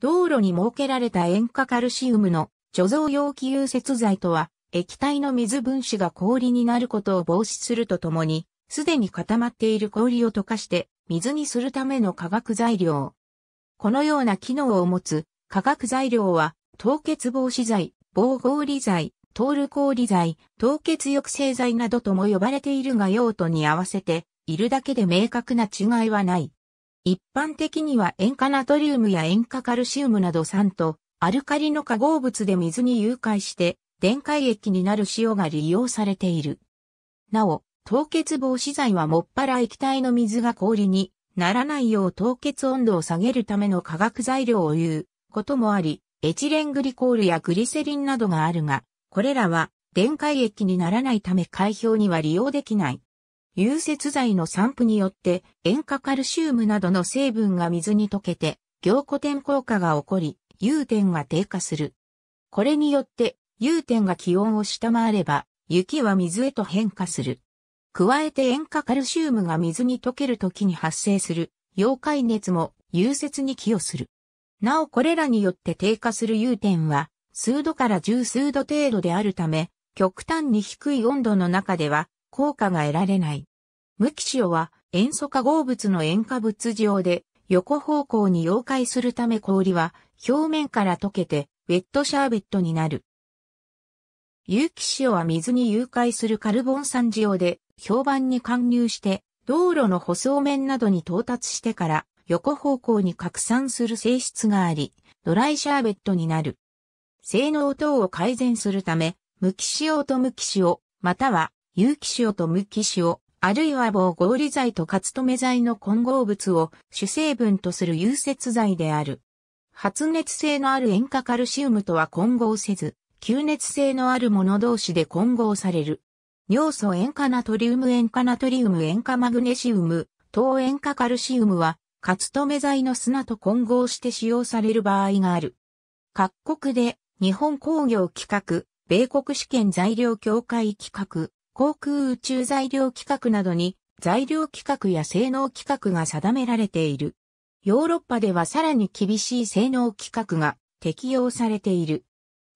道路に設けられた塩化カルシウムの貯蔵容器融雪剤とは、液体の水分子が氷になることを防止するとともに、すでに固まっている氷を溶かして水にするための化学材料。このような機能を持つ化学材料は、凍結防止剤、防氷剤、通る氷剤、凍結抑制剤などとも呼ばれているが用途に合わせているだけで明確な違いはない。一般的には塩化ナトリウムや塩化カルシウムなど酸とアルカリの化合物で水に融解して電解液になる塩が利用されている。なお、凍結防止剤はもっぱら液体の水が氷にならないよう凍結温度を下げるための化学材料を言うこともあり、エチレングリコールやグリセリンなどがあるが、これらは電解液にならないため解氷には利用できない。融雪剤の散布によって塩化カルシウムなどの成分が水に溶けて凝固点効果が起こり、融点が低下する。これによって融点が気温を下回れば雪は水へと変化する。加えて塩化カルシウムが水に溶ける時に発生する溶解熱も融雪に寄与する。なおこれらによって低下する融点は数度から十数度程度であるため、極端に低い温度の中では効果が得られない。無機塩は塩素化合物の塩化物上で横方向に溶解するため氷は表面から溶けてウェットシャーベットになる。有機塩は水に融解するカルボン酸塩で評判に貫入して道路の舗装面などに到達してから横方向に拡散する性質があり、ドライシャーベットになる。性能等を改善するため、無機塩と無機塩、または有機塩と無機塩、あるいは棒合理剤とカツトメ剤の混合物を主成分とする融雪剤である。発熱性のある塩化カルシウムとは混合せず、吸熱性のあるもの同士で混合される。尿素塩化ナトリウム塩化ナトリウム塩化マグネシウム、糖塩化カルシウムは、カツトメ剤の砂と混合して使用される場合がある。各国で日本工業企画、米国試験材料協会企画、航空宇宙材料規格などに材料規格や性能規格が定められている。ヨーロッパではさらに厳しい性能規格が適用されている。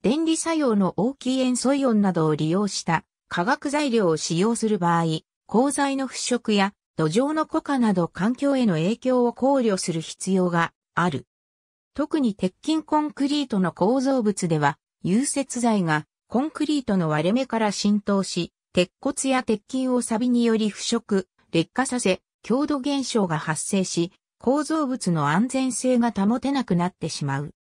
電離作用の大きい塩素イオンなどを利用した化学材料を使用する場合、鋼材の腐食や土壌の固化など環境への影響を考慮する必要がある。特に鉄筋コンクリートの構造物では、融雪剤がコンクリートの割れ目から浸透し、鉄骨や鉄筋を錆により腐食、劣化させ、強度現象が発生し、構造物の安全性が保てなくなってしまう。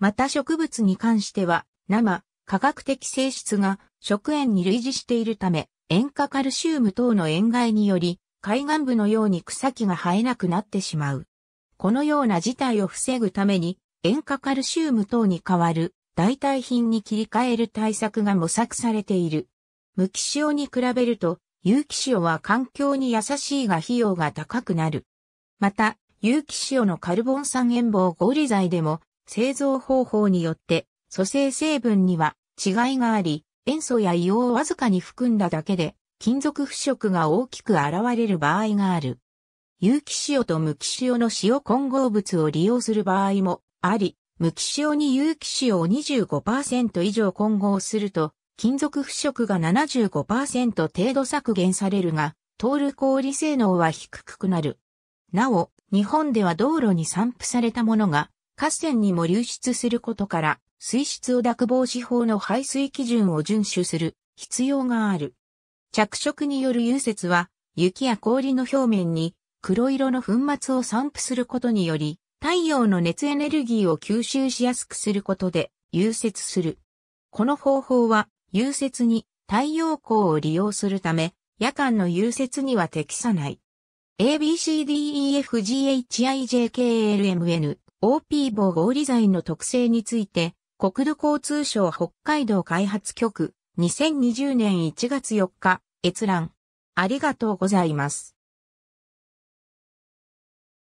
また植物に関しては、生、化学的性質が食塩に類似しているため、塩化カルシウム等の塩害により、海岸部のように草木が生えなくなってしまう。このような事態を防ぐために、塩化カルシウム等に代わる代替品に切り替える対策が模索されている。無機塩に比べると、有機塩は環境に優しいが費用が高くなる。また、有機塩のカルボン酸塩棒合理剤でも、製造方法によって、組成成分には違いがあり、塩素や硫黄をわずかに含んだだけで、金属腐食が大きく現れる場合がある。有機塩と無機塩の塩混合物を利用する場合もあり、無機塩に有機塩を25%以上混合すると、金属腐食が75%程度削減されるが、通る氷性能は低くなる。なお、日本では道路に散布されたものが、河川にも流出することから、水質を濁防止法の排水基準を遵守する必要がある。着色による融雪は、雪や氷の表面に黒色の粉末を散布することにより、太陽の熱エネルギーを吸収しやすくすることで融雪する。この方法は融雪に太陽光を利用するため、夜間の融雪には適さない。ABCDEFGHIJKLMN、OP 棒合理材の特性について、国土交通省北海道開発局、2020年1月4日、閲覧。ありがとうございます。